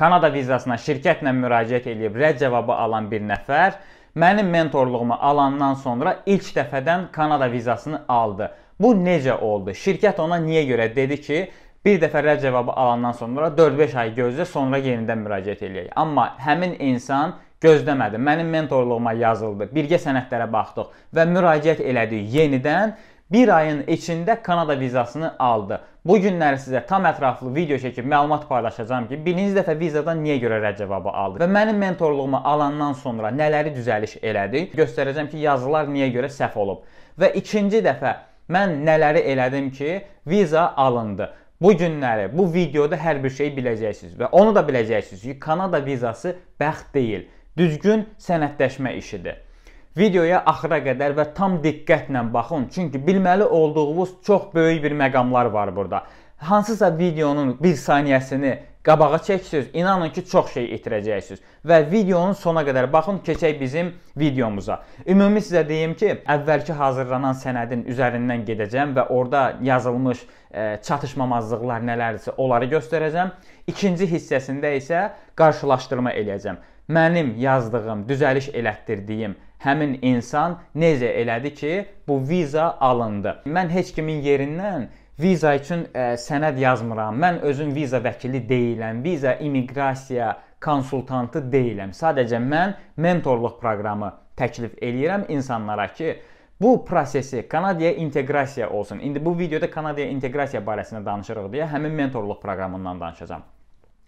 Kanada vizasına şirkətlə müraciət edib rədd cavabı alan bir nəfər mənim mentorluğumu alandan sonra ilk dəfədən Kanada vizasını aldı. Bu necə oldu? Şirkət ona niyə görə dedi ki, bir dəfə rədd cavabı alandan sonra 4-5 ay gözlə, sonra yenidən müraciət eləyək. Amma həmin insan gözləmədi. Mənim mentorluğuma yazıldı. Birgə sənədlərə baxdıq və müraciət elədi yenidən. 1 ayın içində Kanada vizasını aldı bu günləri sizə tam ətraflı video çəkib məlumat paylaşacağam ki, birinci dəfə vizadan niyə görə rədd cavabı aldı və mənim mentorluğumu alandan sonra nələri düzəliş elədi, göstərəcəm ki, yazılar niyə görə səhv olub. Və ikinci dəfə mən nələri elədim ki, viza alındı. Bu günləri, bu videoda hər bir şeyi biləcəksiniz və onu da biləcəksiniz ki, Kanada vizası bəxt deyil, düzgün sənədləşmə işidir. Videoya axıra qədər və tam diqqətlə baxın, çünki bilməli olduğunuz çox böyük bir məqamlar var burada. Hansısa videonun 1 saniyəsini qabağa çəksiniz, inanın ki, çox şey itirəcəksiniz. Və videonun sona qədər baxın, keçək bizim videomuza. Ümumi sizə deyim ki, əvvəlki hazırlanan sənədin üzərindən gedəcəm və orada yazılmış ə, e, çatışmamazlıqlar nələrdirsə, onları göstərəcəm. İkinci hissəsində isə qarşılaşdırma eləyəcəm. Mənim yazdığım, düzəliş elətdirdiyim həmin insan necə elədi ki, bu viza alındı. Mən heç kimin yerindən viza üçün ə, e, sənəd yazmıram. Mən özüm viza vəkili deyiləm. Viza immiqrasiya konsultantı deyiləm. Sadəcə mən mentorluq proqramı təklif eləyirəm insanlara ki, bu prosesi Kanadaya inteqrasiya olsun. İndi bu videoda Kanadaya inteqrasiya barəsində danışırıq deyə həmin mentorluq proqramından danışacağam.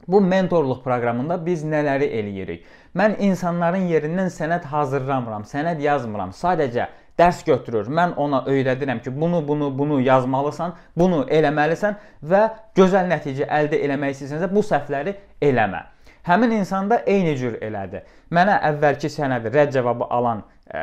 Bu mentorluq proqramında biz nələri eləyirik? Mən insanların yerindən sənəd hazırlamıram, sənəd yazmıram. Sadəcə dərs götürür. Mən ona öyrədirəm ki, bunu, bunu, bunu yazmalısan, bunu eləməlisən və gözəl nəticə əldə eləmək istəyirsənsə bu səhvləri eləmə. Həmin insan da eyni cür elədi. Mənə əvvəlki sənədi rədd cavabı alan e,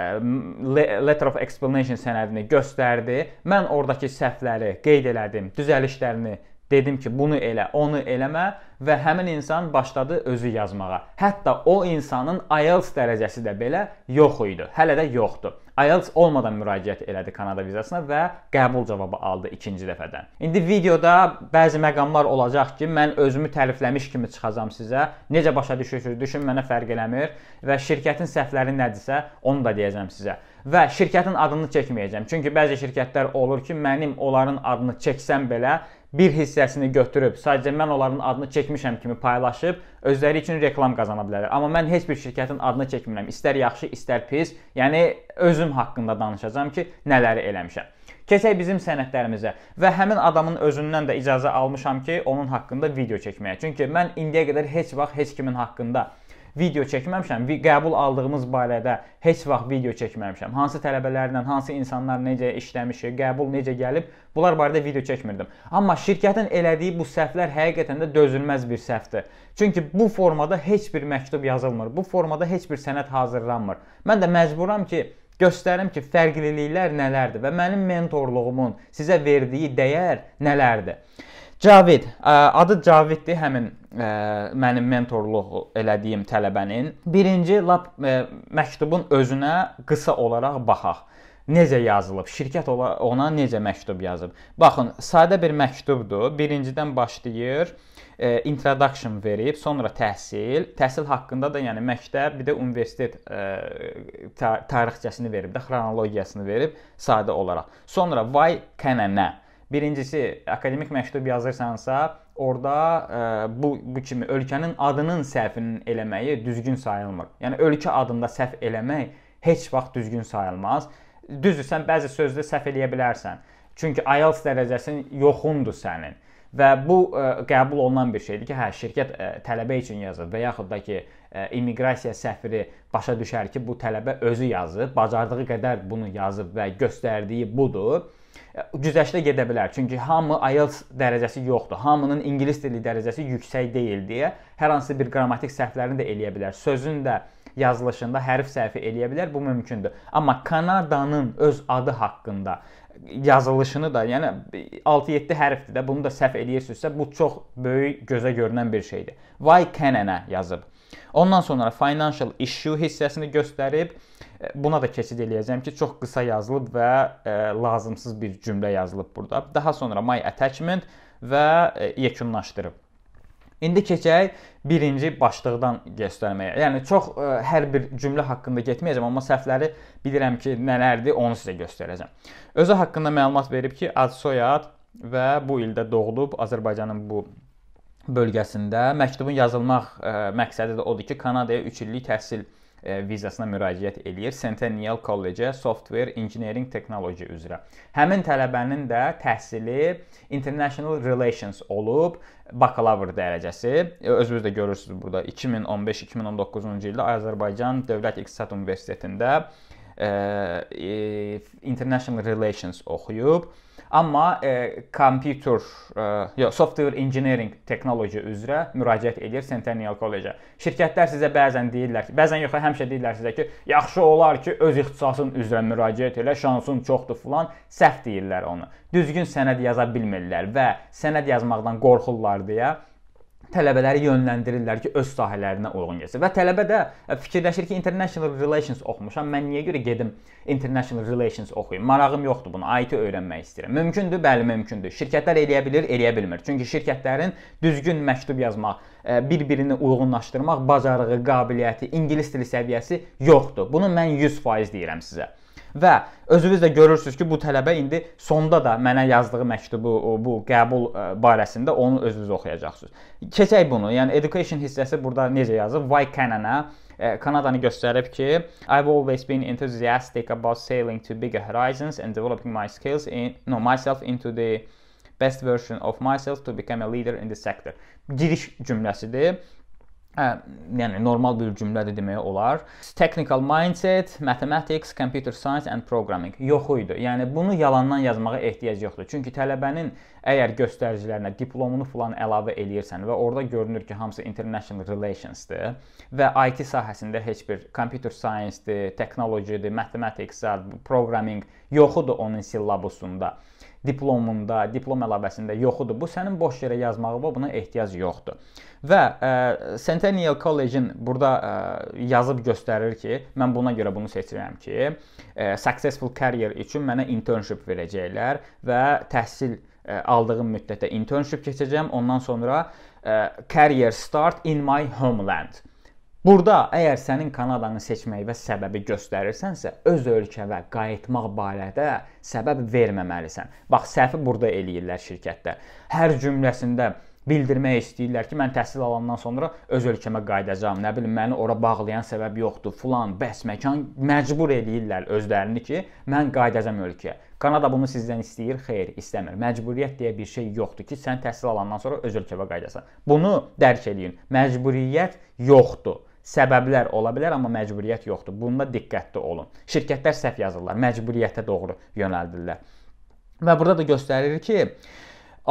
letter of explanation sənədini göstərdi. Mən ordakı səhvləri qeyd elədim, düzəlişlərini Dedim ki, bunu elə, onu eləmə və həmin insan başladı özü yazmağa. Hətta o insanın IELTS dərəcəsi də belə yox idi. Hələ də yoxdur. IELTS olmadan müraciət elədi Kanada vizasına və qəbul cavabı aldı ikinci dəfədən. İndi videoda bəzi məqamlar olacaq ki, mən özümü tərifləmiş kimi çıxacam sizə. Necə başa düşürsüz, düşün mənə fərq eləmir və şirkətin səhvləri nədirsə, onu da deyəcəm sizə. Və şirkətin adını çəkməyəcəm. Çünki bəzi şirkətlər olur ki, mənim onların adını çəksəm belə bir hissəsini götürüb sadəcə mən onların adını çəkmişəm kimi paylaşıb özləri üçün reklam qazana bilərlər. Amma mən heç bir şirkətin adını çəkmirəm. İstər yaxşı, istər pis. Yəni özüm haqqında danışacağam ki, nələri eləmişəm. Keçək bizim sənədlərimizə və həmin adamın özündən də icazə almışam ki, onun haqqında video çəkməyə. Çünki mən indiyə qədər heç vaxt heç kimin haqqında video çəkməmişəm, qəbul aldığımız barədə heç vaxt video çəkməmişəm. Hansı tələbələrlə, hansı insanlar necə işləmişik, qəbul necə gəlib, bunlar barədə video çəkmirdim. Amma şirkətin elədiyi bu səhvlər həqiqətən də dözülməz bir səhvdir. Çünki bu formada heç bir məktub yazılmır, bu formada heç bir sənəd hazırlanmır. Mən də məcburam ki, göstərim ki, fərqliliklər nələrdir və mənim mentorluğumun sizə verdiyi dəyər nələrdir. Cavid, adı Caviddir həmin ə, mənim mentorluq elədiyim tələbənin. Birinci lap ə, məktubun özünə qısa olaraq baxaq. Necə yazılıb? Şirkət ona necə məktub yazıb? Baxın, sadə bir məktubdur. Birincidən başlayır, ə, introduction verib, sonra təhsil, təhsil haqqında da, yəni məktəb, bir də universitet ə, tarixçəsini verib də, xronologiyasını verib sadə olaraq. Sonra why, can and nə? Birincisi, akademik məktub yazırsansa, orada e, bu bu kimi ölkənin adının səhvinin eləməyi düzgün sayılmır. Yəni ölkə adında səhv eləmək heç vaxt düzgün sayılmaz. Düzdür, sən bəzi sözdə səhv eləyə bilərsən. Çünki IELTS dərəcəsin yoxundur sənin. Və bu ə, e, qəbul olunan bir şeydir ki, hə, şirkət ə, e, tələbə üçün yazır və yaxud da ki, ə, e, immiqrasiya səfiri başa düşər ki, bu tələbə özü yazıb, bacardığı qədər bunu yazıb və göstərdiyi budur güzəştə gedə bilər. Çünki hamı IELTS dərəcəsi yoxdur. Hamının ingilis dili dərəcəsi yüksək deyil deyə hər hansı bir qrammatik səhvlərini də eləyə bilər. Sözün də yazılışında hərf səhvi eləyə bilər. Bu mümkündür. Amma Kanadanın öz adı haqqında yazılışını da, yəni 6-7 hərfdir də, bunu da səhv eləyirsinizsə, bu çox böyük gözə görünən bir şeydir. Why Canada yazıb. Ondan sonra financial issue hissəsini göstərib E, buna da keçid eləyəcəm ki, çox qısa yazılıb və e, lazımsız bir cümlə yazılıb burada. Daha sonra my attachment və e, yekunlaşdırıb. İndi keçək birinci başlıqdan göstərməyə. Yəni çox ə, e, hər bir cümlə haqqında getməyəcəm, amma səhvləri bilirəm ki, nələrdir, onu sizə göstərəcəm. Özü haqqında məlumat verib ki, ad soyad və bu ildə doğulub Azərbaycanın bu bölgəsində. Məktubun yazılmaq ə, e, məqsədi də odur ki, Kanadaya 3 illik təhsil ə, E, vizasına müraciət eləyir Centennial College-ə Software Engineering Technology üzrə. Həmin tələbənin də təhsili International Relations olub, bakalavr dərəcəsi. E, özünüz də görürsüz burada 2015-2019-cu ildə Azərbaycan Dövlət İqtisad Universitetində e, International Relations oxuyub. Amma e, computer, e, yox, software engineering texnoloji üzrə müraciət edir Centennial College-ə. Şirkətlər sizə bəzən deyirlər ki, bəzən yox, həmişə deyirlər sizə ki, yaxşı olar ki, öz ixtisasın üzrə müraciət elə, şansın çoxdur filan, səhv deyirlər onu. Düzgün sənəd yaza bilmirlər və sənəd yazmaqdan qorxurlar deyə tələbələri yönləndirirlər ki, öz sahələrinə uyğun getsin. Və tələbə də e, fikirləşir ki, international relations oxumuşam, mən niyə görə gedim international relations oxuyum? Marağım yoxdur buna, IT öyrənmək istəyirəm. Mümkündür? Bəli, mümkündür. Şirkətlər eləyə bilir, eləyə bilmir. Çünki şirkətlərin düzgün məktub yazmaq, e, bir-birini uyğunlaşdırmaq bacarığı, qabiliyyəti, ingilis dili səviyyəsi yoxdur. Bunu mən 100% deyirəm sizə. Və özünüz də görürsüz ki, bu tələbə indi sonda da mənə yazdığı məktubu bu qəbul e, barəsində onu özünüz oxuyacaqsınız. Keçək bunu. Yəni education hissəsi burada necə yazılıb? Why Canada e, Kanadanı göstərib ki, I've always been enthusiastic about sailing to bigger horizons and developing my skills in no myself into the best version of myself to become a leader in the sector. Giriş cümləsidir. Ə, hə, yəni normal bir cümlədir deməyə olar. Technical mindset, mathematics, computer science and programming yox idi. Yəni bunu yalandan yazmağa ehtiyac yoxdur. Çünki tələbənin əgər göstəricilərinə diplomunu falan əlavə eləyirsən və orada görünür ki, hamısı international relationsdır və IT sahəsində heç bir computer science-dir, technology-dir, mathematics-dir, programming yoxudur onun sillabusunda diplomunda, diplom əlavəsində yoxudur. Bu sənin boş yerə yazmağı var, buna ehtiyac yoxdur. Və ə, e, Centennial College-in burada ə, e, yazıb göstərir ki, mən buna görə bunu seçirəm ki, ə, e, successful career üçün mənə internship verəcəklər və təhsil ə, aldığım müddətdə internship keçəcəm. Ondan sonra ə, career start in my homeland. Burada əgər sənin Kanadanı seçməyi və səbəbi göstərirsənsə, öz ölkəvə qayıtmaq barədə səbəb verməməlisən. Bax, səhvi burada eləyirlər şirkətlər. Hər cümləsində bildirmək istəyirlər ki, mən təhsil alandan sonra öz ölkəmə qayıdacağam. Nə bilim, məni ora bağlayan səbəb yoxdur. Fulan, bəs məkan məcbur eləyirlər özlərini ki, mən qayıdacağam ölkəyə. Kanada bunu sizdən istəyir, xeyr, istəmir. Məcburiyyət deyə bir şey yoxdur ki, sən təhsil alandan sonra öz ölkəvə qayıdasan. Bunu dərk eləyin. Məcburiyyət yoxdur səbəblər ola bilər, amma məcburiyyət yoxdur. Bunda diqqətli olun. Şirkətlər səhv yazırlar, məcburiyyətə doğru yönəldirlər. Və burada da göstərir ki,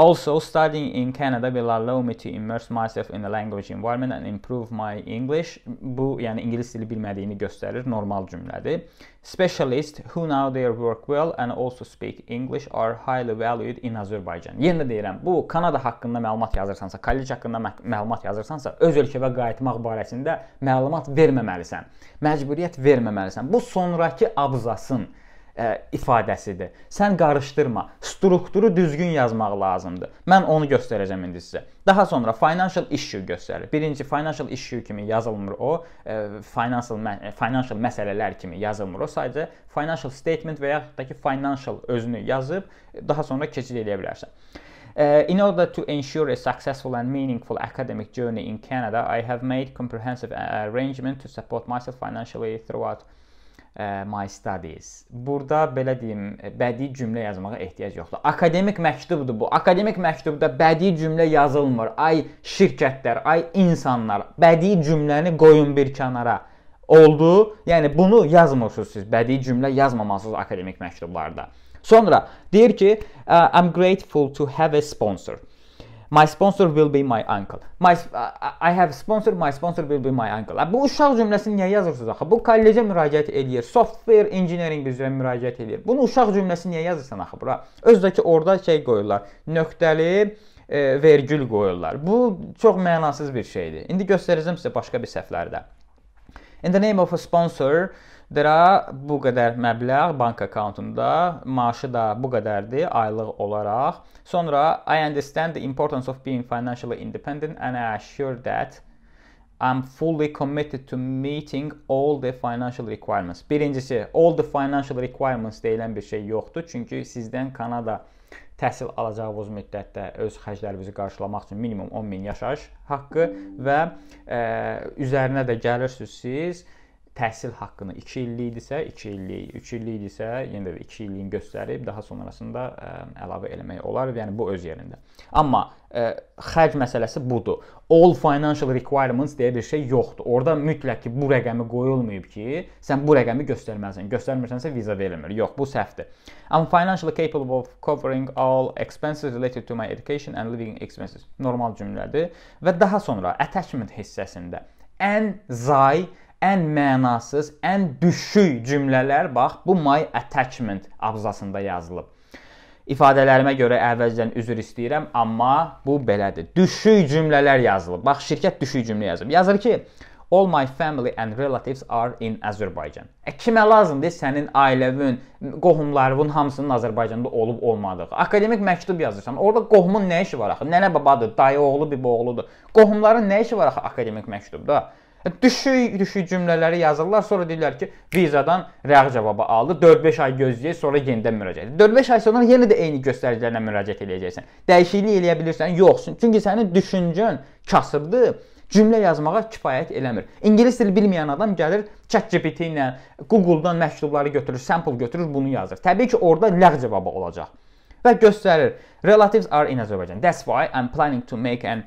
Also, studying in Canada will allow me to immerse myself in the language environment and improve my English. Bu, yəni ingilis dili bilmədiyini göstərir, normal cümlədir. Specialists who know their work well and also speak English are highly valued in Azerbaijan. Yenə deyirəm, bu Kanada haqqında məlumat yazırsansa, kollec haqqında mə məlumat yazırsansa, öz ölkəvə qayıtmaq barəsində məlumat verməməlisən. Məcburiyyət verməməlisən. Bu sonrakı abzasın ə, e, ifadəsidir. Sən qarışdırma. Strukturu düzgün yazmaq lazımdır. Mən onu göstərəcəm indi sizə. Daha sonra financial issue göstərir. Birinci financial issue kimi yazılmır o, ə, e, financial ə, e, financial məsələlər kimi yazılmır o. Sadəcə financial statement və yaxud da ki financial özünü yazıb daha sonra keçid edə bilərsən. Uh, in order to ensure a successful and meaningful academic journey in Canada, I have made comprehensive arrangement to support myself financially throughout E, my studies. Burada belə deyim, e, bədii cümlə yazmağa ehtiyac yoxdur. Akademik məktubdur bu. Akademik məktubda bədii cümlə yazılmır. Ay şirkətlər, ay insanlar, bədii cümləni qoyun bir kənara. Oldu. Yəni bunu yazmırsınız siz. Bədii cümlə yazmamalısınız akademik məktublarda. Sonra deyir ki, e, I'm grateful to have a sponsor. My sponsor will be my uncle. My I have sponsor, my sponsor will be my uncle. Bu uşaq cümləsini niyə yazırsınız axı? Bu kollecə müraciət eləyir, software engineering üzrə müraciət eləyir. Bunu uşaq cümləsini niyə yazırsan axı bura? Özdəki orada şey qoyurlar. Nöqtəli e, vergül qoyurlar. Bu çox mənasız bir şeydir. İndi göstərəcəm sizə başqa bir səhvlərdə. In the name of a sponsor, uh, Dira bu qədər məbləğ bank akkauntunda, maaşı da bu qədərdir aylıq olaraq. Sonra I understand the importance of being financially independent and I assure that I'm fully committed to meeting all the financial requirements. Birincisi, all the financial requirements deyilən bir şey yoxdur. Çünki sizdən Kanada təhsil alacağınız müddətdə öz xərclərinizi qarşılamaq üçün minimum 10 min yaşayış haqqı və ə, üzərinə də gəlirsiz siz təhsil haqqını 2 illik idisə, 2 illik, 3 illik idisə, yenə yəni də 2 illiyin göstərib daha sonrasında ə, əlavə eləmək olar. Yəni bu öz yerində. Amma ə, xərc məsələsi budur. All financial requirements deyə bir şey yoxdur. Orda mütləq ki bu rəqəmi qoyulmayıb ki, sən bu rəqəmi göstərməlisən. Göstərmirsənsə viza verilmir. Yox, bu səhvdir. I'm financially capable of covering all expenses related to my education and living expenses. Normal cümlədir. Və daha sonra attachment hissəsində ən zay ən mənasız, ən düşük cümlələr bax bu my attachment abzasında yazılıb. İfadələrimə görə əvvəlcədən üzr istəyirəm, amma bu belədir. Düşük cümlələr yazılıb. Bax şirkət düşük cümlə yazıb. Yazır ki, All my family and relatives are in Azerbaijan. E kimə lazımdır sənin ailəvin, qohumlarının hamısının Azərbaycanda olub olmadığı? Akademik məktub yazırsan, orada qohumun nə işi var axı? Nənə babadır, dayı oğlu, bir oğludur. Qohumların nə işi var axı akademik məktubda? Düşük-düşük e, cümlələri yazırlar, sonra deyirlər ki, vizadan rəğ cavabı aldı. 4-5 ay gözləyək, sonra yenidən müraciət. 4-5 ay sonra yenə də eyni göstəricilərlə müraciət eləyəcəksən. Dəyişiklik eləyə bilirsən? Yox. Çünki sənin düşüncən kasıbdır. Cümlə yazmağa kifayət eləmir. İngilis dili bilməyən adam gəlir ChatGPT ilə, Google-dan məktubları götürür, sample götürür, bunu yazır. Təbii ki, orada ləğ cavabı olacaq və göstərir. Relatives are in Azerbaijan. That's why I'm planning to make an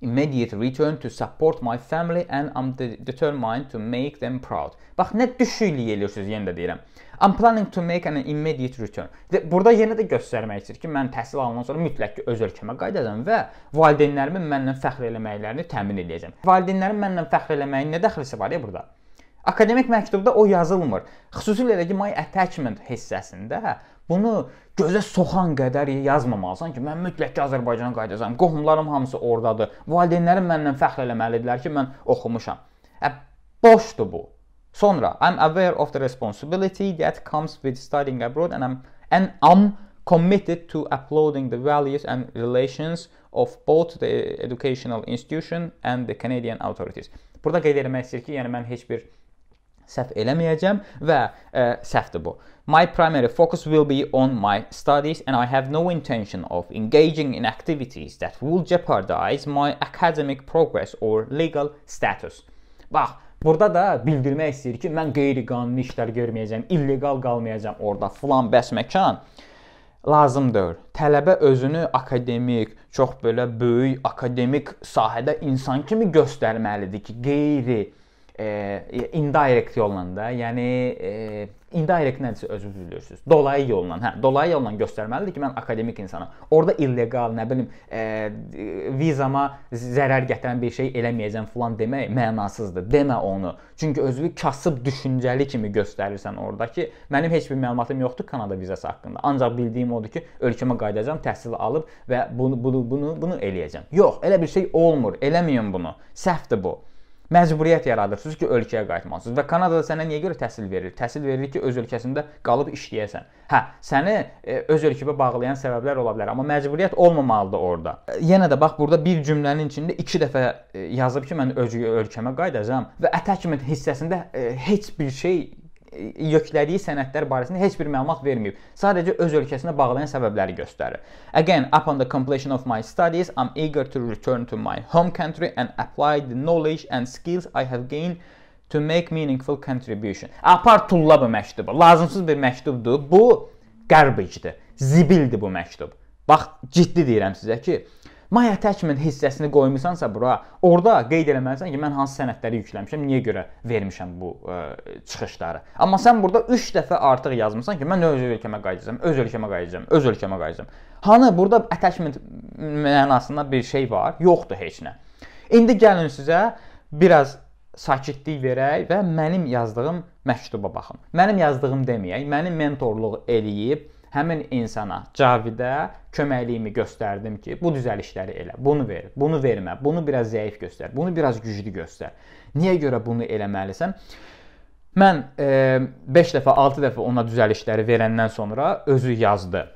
immediate return to support my family and I'm de determined to make them proud. Bax nə düşüklik eləyirsiniz, yenə də deyirəm. I'm planning to make an immediate return. Və burada yenə də göstərmək istəyir ki, mən təhsil alandan sonra mütləq ki, öz ölkəmə qayıdacağam və valideynlərimin mənlə fəxr eləməklərini təmin edəcəm. Valideynlərin mənlə fəxr eləməyin nə dəxlisi var ya burada? Akademik məktubda o yazılmır. Xüsusilə də ki, my attachment hissəsində Bunu gözə soxan qədər yazmamalısan ki, mən mütləq ki Azərbaycana qayıdacağam. Qohumlarım hamısı ordadır. Valideynlərim məndən fəxr eləməlidirlər ki, mən oxumuşam. Ə boşdur bu. Sonra I'm aware of the responsibility that comes with studying abroad and I'm and I'm committed to uploading the values and relations of both the educational institution and the Canadian authorities. Burada qeyd etmək istəyir ki, yəni mən heç bir səhv eləməyəcəm və ə, e, səhvdir bu. My primary focus will be on my studies and I have no intention of engaging in activities that will jeopardize my academic progress or legal status. Bax, burada da bildirmək istəyir ki, mən qeyri-qanuni işlər görməyəcəm, illegal qalmayacam orada filan bəs məkan lazımdır. Tələbə özünü akademik, çox belə böyük akademik sahədə insan kimi göstərməlidir ki, qeyri e, indirect yolla da, yəni e, indirect nədirsə özünüz bilirsiniz. Dolayı yolla, hə, dolayı yolla göstərməlidir ki, mən akademik insanam. Orda illegal, nə bilim, e, vizama zərər gətirən bir şey eləməyəcəm falan demək mənasızdır. Demə onu. Çünki özünü kasıb düşüncəli kimi göstərirsən orada ki, mənim heç bir məlumatım yoxdur Kanada vizası haqqında. Ancaq bildiyim odur ki, ölkəmə qayıdacağam, təhsil alıb və bunu bunu bunu bunu eləyəcəm. Yox, elə bir şey olmur. Eləməyin bunu. Səhvdir bu məcburiyyət yaradırsınız ki, ölkəyə qayıtmalısınız. Və Kanada da sənə niyə görə təhsil verir? Təhsil verir ki, öz ölkəsində qalıb işləyəsən. Hə, səni e, öz ölkəyə bağlayan səbəblər ola bilər, amma məcburiyyət olmamalıdır orada. Yenə də bax burada bir cümlənin içində 2 dəfə e, yazıb ki, mən öz ölkəmə qayıdacağam və attachment hissəsində e, heç bir şey yöklədiyi sənədlər barəsində heç bir məlumat verməyib. Sadəcə öz ölkəsinə bağlayan səbəbləri göstərir. Again, upon the completion of my studies, I'm eager to return to my home country and apply the knowledge and skills I have gained to make meaningful contribution. Apar tulla bu məktubu. Lazımsız bir məktubdur. Bu garbage-dir. Zibildir bu məktub. Bax, ciddi deyirəm sizə ki, Maya Təkmin hissəsini qoymusansa bura, orada qeyd eləməlisən ki, mən hansı sənədləri yükləmişəm, niyə görə vermişəm bu ə, e, çıxışları. Amma sən burada 3 dəfə artıq yazmısan ki, mən öz ölkəmə qayıdacağam, öz ölkəmə qayıdacağam, öz ölkəmə qayıdacağam. Hanı burada attachment mənasında bir şey var? Yoxdur heç nə. İndi gəlin sizə biraz sakitlik verək və mənim yazdığım məktuba baxın. Mənim yazdığım deməyək, mənim mentorluq eləyib həmin insana, Cavidə köməkliyimi göstərdim ki, bu düzəlişləri elə, bunu ver, bunu vermə, bunu biraz zəif göstər, bunu biraz güclü göstər. Niyə görə bunu eləməlisən? Mən 5 e, dəfə, 6 dəfə ona düzəlişləri verəndən sonra özü yazdı.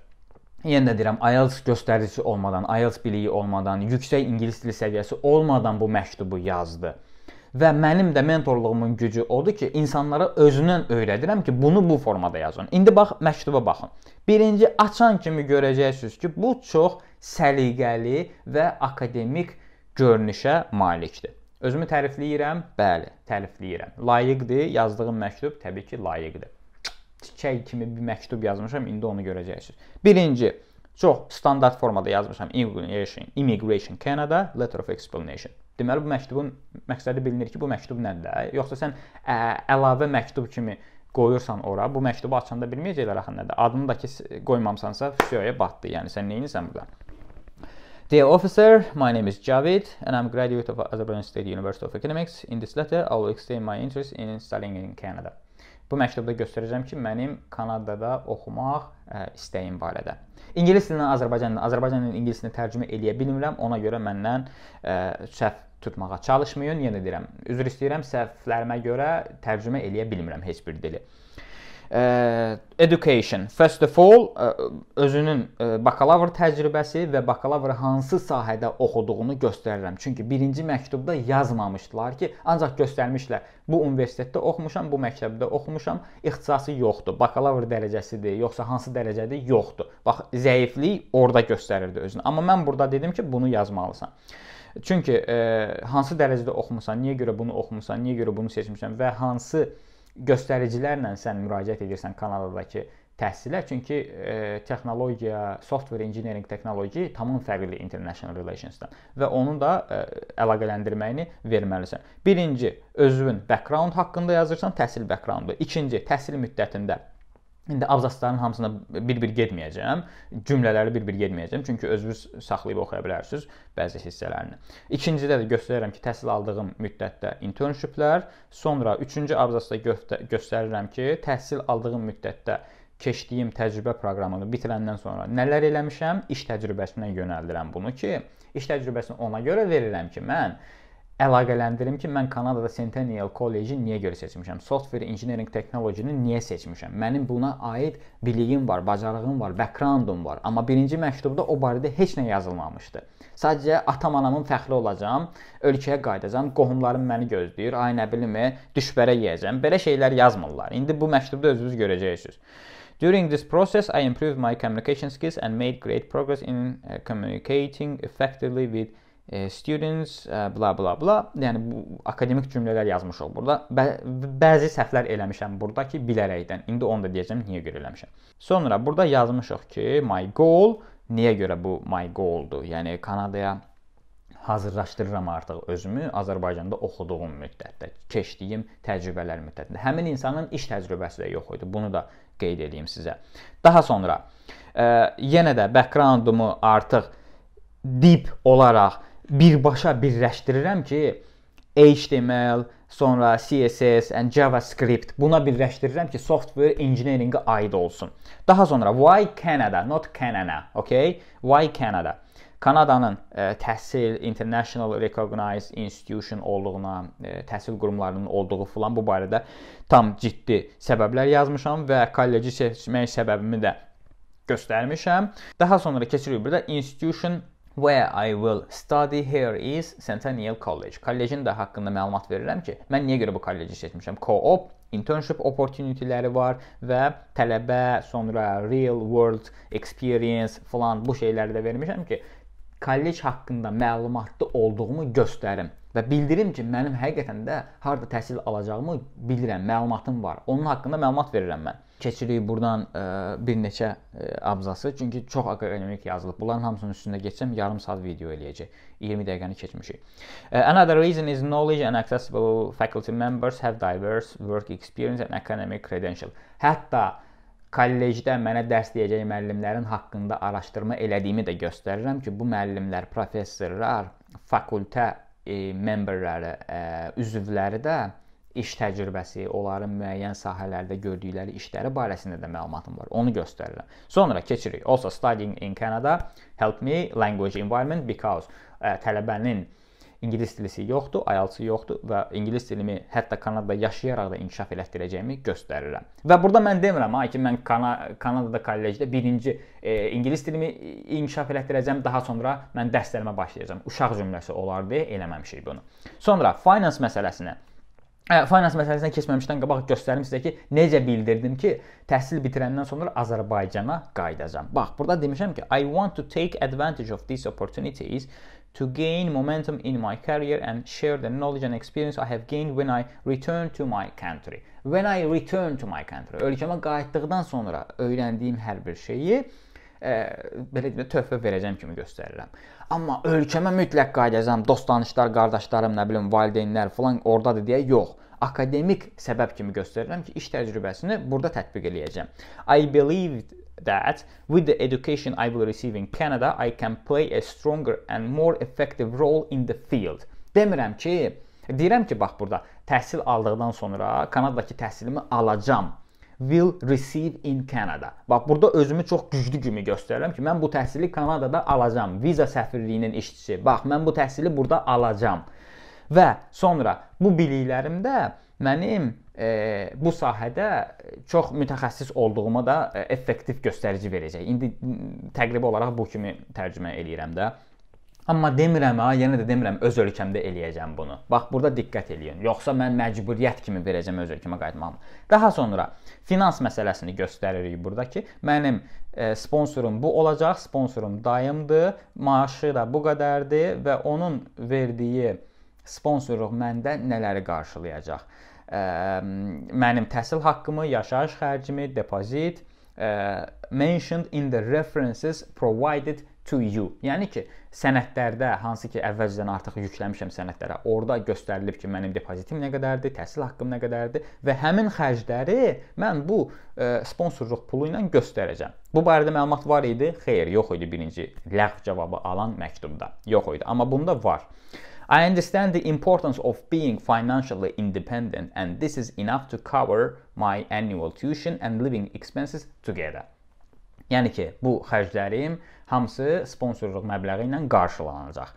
Yenə də deyirəm, IELTS göstəricisi olmadan, IELTS biliyi olmadan, yüksək ingilis dili səviyyəsi olmadan bu məktubu yazdı. Və mənim də mentorluğumun gücü odur ki, insanlara özümdən öyrədirəm ki, bunu bu formada yazın. İndi bax məktuba baxın. Birinci açan kimi görəcəksiniz ki, bu çox səliqəli və akademik görünüşə malikdir. Özümü tərifləyirəm? Bəli, tərifləyirəm. Layiqdir. Yazdığım məktub təbii ki, layiqdir. Çiçək kimi bir məktub yazmışam, indi onu görəcəksiniz. Birinci Çox standart formada yazmışam Immigration, Immigration Canada Letter of Explanation. Deməli bu məktubun məqsədi bilinir ki, bu məktub nədir də? Yoxsa sən ə, əlavə məktub kimi qoyursan ora, bu məktubu açanda bilməyəcəklər axı nədir? Adını da ki qoymamısansa, fişoya batdı. Yəni sən nəyinsən burada? Dear officer, my name is Javid and I'm a graduate of Azerbaijan State University of Economics. In this letter, I will explain my interest in studying in Canada. Bu məktubda göstərəcəm ki, mənim Kanadada oxumaq E, istəyin barədə. İngilis dilindən Azərbaycanla, Azərbaycan dilindən ingilis dilinə tərcümə eləyə bilmirəm. Ona görə məndən e, səhv tutmağa çalışmayın. Yenə deyirəm, üzr istəyirəm, səhvlərimə görə tərcümə eləyə bilmirəm heç bir dili. Education. First of all, e, özünün e, bakalavr təcrübəsi və bakalavrı hansı sahədə oxuduğunu göstərirəm. Çünki birinci məktubda yazmamışdılar ki, ancaq göstərmişlər. Bu universitetdə oxumuşam, bu məktəbdə oxumuşam, ixtisası yoxdur. Bakalavr dərəcəsidir, yoxsa hansı dərəcədir? Yoxdur. Bax, zəiflik orada göstərirdi özünü. Amma mən burada dedim ki, bunu yazmalısan. Çünki e, hansı dərəcədə oxumusan, niyə görə bunu oxumusan, niyə görə bunu seçmisən və hansı e, göstəricilərlə sən müraciət edirsən Kanadadakı təhsilə, çünki e, texnologiya, software engineering texnologiyi tamam fərqli international relationsdan və onu da e, əlaqələndirməyini verməlisən. Birinci, özün background haqqında yazırsan, təhsil backgroundu. İkinci, təhsil müddətində İndi abzasların hamısına bir-bir getməyəcəm, cümlələri bir-bir getməyəcəm, çünki özünüz saxlayıb oxuya bilərsiniz bəzi hissələrini. İkincidə də göstərirəm ki, təhsil aldığım müddətdə internshiplər, sonra üçüncü abzasda göstərirəm ki, təhsil aldığım müddətdə keçdiyim təcrübə proqramını bitirəndən sonra nələr eləmişəm, iş təcrübəsinə yönəldirəm bunu ki, iş təcrübəsini ona görə verirəm ki, mən əlaqələndirim ki, mən Kanadada Centennial College-i niyə görə seçmişəm? Software Engineering Technology-ni niyə seçmişəm? Mənim buna aid biliyim var, bacarığım var, backgroundum var, amma birinci məktubda o barədə heç nə yazılmamışdı. Sadəcə atam anamın fəxri olacağam, ölkəyə qayıdacağam, qohumlarım məni gözləyir, ay nə bilim, e, düşbərə yeyəcəm. Belə şeylər yazmırlar. İndi bu məktubda özünüz görəcəksiniz. During this process, I improved my communication skills and made great progress in uh, communicating effectively with E, students, e, bla bla bla. Yəni bu akademik cümlələr yazmışıq burada. Bə bəzi səhvlər eləmişəm burada ki, bilərəkdən. İndi onu da deyəcəm niyə görə eləmişəm. Sonra burada yazmışıq ki, my goal niyə görə bu my goal-dur? Yəni Kanadaya hazırlaşdırıram artıq özümü Azərbaycanda oxuduğum müddətdə, keçdiyim təcrübələr müddətində. Həmin insanın iş təcrübəsi də yox idi. Bunu da qeyd edeyim sizə. Daha sonra ə, e, yenə də background-umu artıq deep olaraq birbaşa birləşdirirəm ki, HTML, sonra CSS and JavaScript buna birləşdirirəm ki, software engineering-ə aid olsun. Daha sonra why Canada, not Canada, okay? Why Canada? Kanadanın ə, e, təhsil international recognized institution olduğuna, ə, e, təhsil qurumlarının olduğu filan bu barədə tam ciddi səbəblər yazmışam və kolleci seçmək səbəbimi də göstərmişəm. Daha sonra keçirik burada institution Where I will study here is Centennial College. Kollecin də haqqında məlumat verirəm ki, mən niyə görə bu kolleci seçmişəm? Co-op internship opportunityləri var və tələbə, sonra real world experience falan bu şeyləri də vermişəm ki, kollec haqqında məlumatlı olduğumu göstərim və bildirim ki, mənim həqiqətən də harda təhsil alacağımı bilirəm, məlumatım var. Onun haqqında məlumat verirəm mən keçirik buradan ə, e, bir neçə ə, e, abzası. Çünki çox akademik yazılıb. Bunların hamısının üstündə keçsəm yarım saat video eləyəcək. 20 dəqiqəni keçmişik. E, another reason is knowledge and accessible faculty members have diverse work experience and academic credential. Hətta kollecdə mənə dərs deyəcək müəllimlərin haqqında araşdırma elədiyimi də göstərirəm ki, bu müəllimlər, professorlar, fakültə e, memberləri, e, üzvləri də iş təcrübəsi, onların müəyyən sahələrdə gördükləri işləri barəsində də məlumatım var. Onu göstərirəm. Sonra keçirik. Also studying in Canada help me language environment because ə, e, tələbənin ingilis dilisi yoxdur, IELTS-ı yoxdur və ingilis dilimi hətta Kanadada yaşayaraq da inkişaf elətdirəcəyimi göstərirəm. Və burada mən demirəm ha ki, mən Kana Kanadada kollecdə birinci e, ingilis dilimi inkişaf elətdirəcəm, daha sonra mən dərslərimə başlayacağam. Uşaq cümləsi olar deyə eləməmişik bunu. Sonra finance məsələsinə Hə, finans məsələsinə keçməmişdən qabaq göstərim sizə ki, necə bildirdim ki, təhsil bitirəndən sonra Azərbaycana qayıdacam. Bax, burada demişəm ki, I want to take advantage of these opportunities to gain momentum in my career and share the knowledge and experience I have gained when I return to my country. When I return to my country. Ölkəmə qayıtdıqdan sonra öyrəndiyim hər bir şeyi e, belə deyim, töhfə verəcəm kimi göstərirəm. Amma ölkəmə mütləq qayıdacam, dost tanışlar, qardaşlarım, nə bilim, valideynlər falan ordadır deyə yox akademik səbəb kimi göstərirəm ki, iş təcrübəsini burada tətbiq eləyəcəm. I believed that with the education I will receive in Canada, I can play a stronger and more effective role in the field. Demirəm ki, deyirəm ki, bax burada təhsil aldıqdan sonra Kanadadakı təhsilimi alacağam will receive in Canada. Bax, burada özümü çox güclü kimi göstərirəm ki, mən bu təhsili Kanadada alacağam. Viza səfirliyinin işçisi. Bax, mən bu təhsili burada alacağam. Və sonra bu biliklərim də mənim e, bu sahədə çox mütəxəssis olduğuma da e, effektiv göstərici verəcək. İndi təqribi olaraq bu kimi tərcümə eləyirəm də. Amma demirəm ha, yenə də demirəm öz ölkəmdə eləyəcəm bunu. Bax burada diqqət eləyin. Yoxsa mən məcburiyyət kimi verəcəm öz ölkəmə qayıtmağım. Daha sonra finans məsələsini göstəririk burada ki, mənim e, sponsorum bu olacaq, sponsorum dayımdır, maaşı da bu qədərdir və onun verdiyi sponsorluq məndə nələri qarşılayacaq? E, mənim təhsil haqqımı, yaşayış xərcimi, depozit, e, mentioned in the references provided to you. Yəni ki, sənədlərdə hansı ki, əvvəlcədən artıq yükləmişəm sənədlərə, orada göstərilib ki, mənim depozitim nə qədərdir, təhsil haqqım nə qədərdir və həmin xərcləri mən bu ə, e, sponsorluq pulu ilə göstərəcəm. Bu barədə məlumat var idi? Xeyr, yox idi birinci ləğv cavabı alan məktubda. Yox idi, amma bunda var. I understand the importance of being financially independent and this is enough to cover my annual tuition and living expenses together. Yəni ki, bu xərclərim hamısı sponsorluq məbləği ilə qarşılanacaq.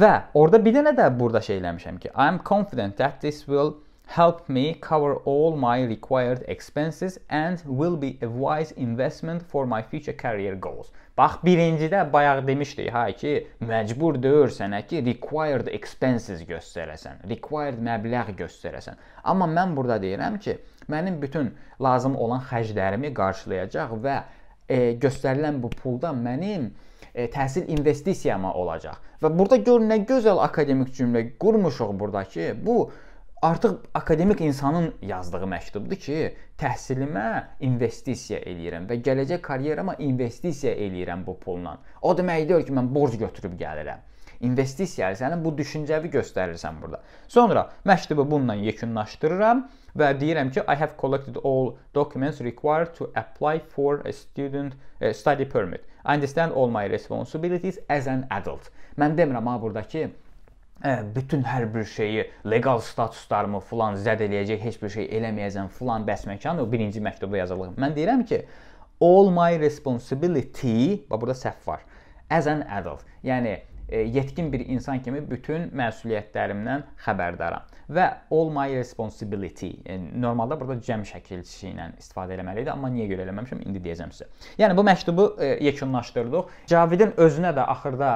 Və orada bir dənə də burada şey eləmişəm ki, I am confident that this will help me cover all my required expenses and will be a wise investment for my future career goals. Bax, birincidə bayaq demişdik ha ki, məcbur deyirsən ki, required expenses göstərəsən, required məbləğ göstərəsən. Amma mən burada deyirəm ki, mənim bütün lazım olan xərclərimi qarşılayacaq və e, göstərilən bu puldan mənim e, təhsil investisiyama olacaq. Və burada gör nə gözəl akademik cümlə qurmuşuq burdakı. Bu artıq akademik insanın yazdığı məktubdur ki, təhsilimə investisiya eləyirəm və gələcək karyerama investisiya eləyirəm bu pulla. O demək deyil ki, mən borc götürüb gəlirəm investisiya ərizəni bu düşüncəvi göstərirsən burada. Sonra məktubu bununla yekunlaşdırıram və deyirəm ki, I have collected all documents required to apply for a student a e, study permit. I understand all my responsibilities as an adult. Mən demirəm ha burdakı e, bütün hər bir şeyi, legal statuslarımı falan zəd eləyəcək, heç bir şey eləməyəcəm falan bəs məkan o birinci məktubda yazılıb. Mən deyirəm ki, all my responsibility, bax burada səhv var. As an adult. Yəni E, yetkin bir insan kimi bütün məsuliyyətlərimdən xəbərdaram. Və all my responsibility. E, normalda burada cəm şəkilçisi ilə istifadə eləməli idi, amma niyə görə eləməmişəm, indi deyəcəm sizə. Yəni bu məktubu e, yekunlaşdırdıq. Cavidin özünə də axırda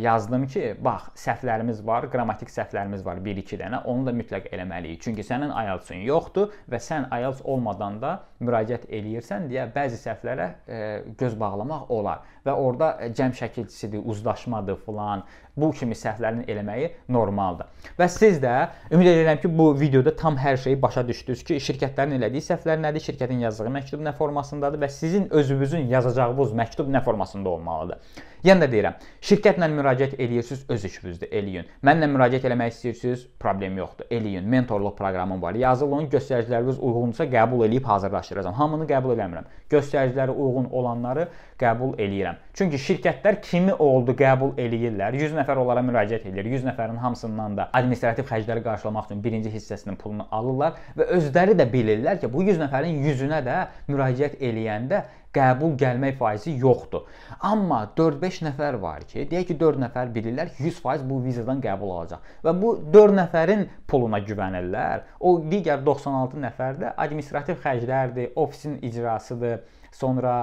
yazdım ki, bax, səhvlərimiz var, qrammatik səhvlərimiz var 1-2 dənə. Onu da mütləq eləməliyik. Çünki sənin IELTS-in yoxdur və sən IELTS olmadan da müraciət eləyirsən deyə bəzi səhvlərə e, göz bağlamaq olar və orada e, cəm şəkilçisidir, uzlaşmadır, filan bu kimi səhvlərin eləməyi normaldır. Və siz də ümid edirəm ki, bu videoda tam hər şeyi başa düşdünüz ki, şirkətlərin elədiyi səhvlər nədir, şirkətin yazdığı məktub nə formasındadır və sizin özünüzün yazacağınız məktub nə formasında olmalıdır. Yenə yəni də deyirəm, şirkətlə müraciət eləyirsiniz, öz işinizdə eləyin. Mənlə müraciət eləmək istəyirsiniz, problem yoxdur, eləyin. Mentorluq proqramım var. Yazılı onun göstəriciləriniz uyğunsa qəbul eləyib hazırlaşdıracağam. Hamını qəbul eləmirəm. Göstəriciləri uyğun olanları qəbul eləyirəm. Çünki şirkətlər kimi oldu qəbul eləyirlər. 100 nəfər nəfər onlara müraciət edir. 100 nəfərin hamısından da administrativ xərcləri qarşılamaq üçün birinci hissəsinin pulunu alırlar və özləri də bilirlər ki, bu 100 nəfərin 100-ünə də müraciət eləyəndə qəbul gəlmək faizi yoxdur. Amma 4-5 nəfər var ki, deyək ki 4 nəfər bilirlər 100% bu vizadan qəbul alacaq və bu 4 nəfərin puluna güvənirlər. O digər 96 nəfər də administrativ xərclərdir, ofisin icrasıdır, sonra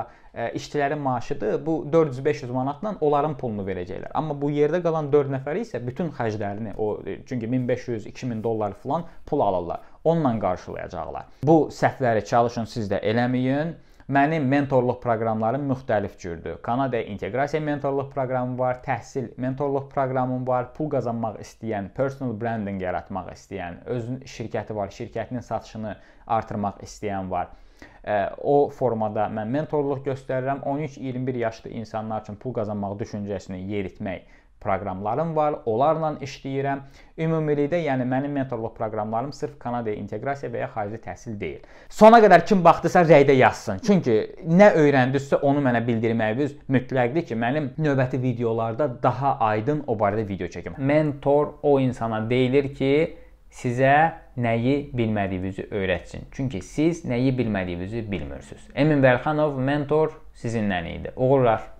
işçilərin maaşıdır. Bu 400-500 manatla onların pulunu verəcəklər. Amma bu yerdə qalan 4 nəfəri isə bütün xərclərini o e, çünki 1500-2000 dollar falan pul alırlar. Onunla qarşılayacaqlar. Bu səhvləri çalışın siz də eləməyin. Mənim mentorluq proqramlarım müxtəlif cürdür. Kanadaya inteqrasiya mentorluq proqramı var, təhsil mentorluq proqramım var, pul qazanmaq istəyən, personal branding yaratmaq istəyən, özünün şirkəti var, şirkətinin satışını artırmaq istəyən var o formada mən mentorluq göstərirəm. 13-21 yaşlı insanlar üçün pul qazanmaq düşüncəsini yeritmək proqramlarım var. Onlarla işləyirəm. Ümumilikdə, yəni mənim mentorluq proqramlarım sırf Kanadaya inteqrasiya və ya xarici təhsil deyil. Sona qədər kim baxdısa rəydə yazsın. Çünki nə öyrəndisə onu mənə bildirməyiniz mütləqdir ki, mənim növbəti videolarda daha aydın o barədə video çəkim. Mentor o insana deyilir ki, sizə nəyi bilmədiyinizi öyrətsin. Çünki siz nəyi bilmədiyinizi bilmirsiniz. Emin Bəlxanov mentor sizinlə idi. Uğurlar.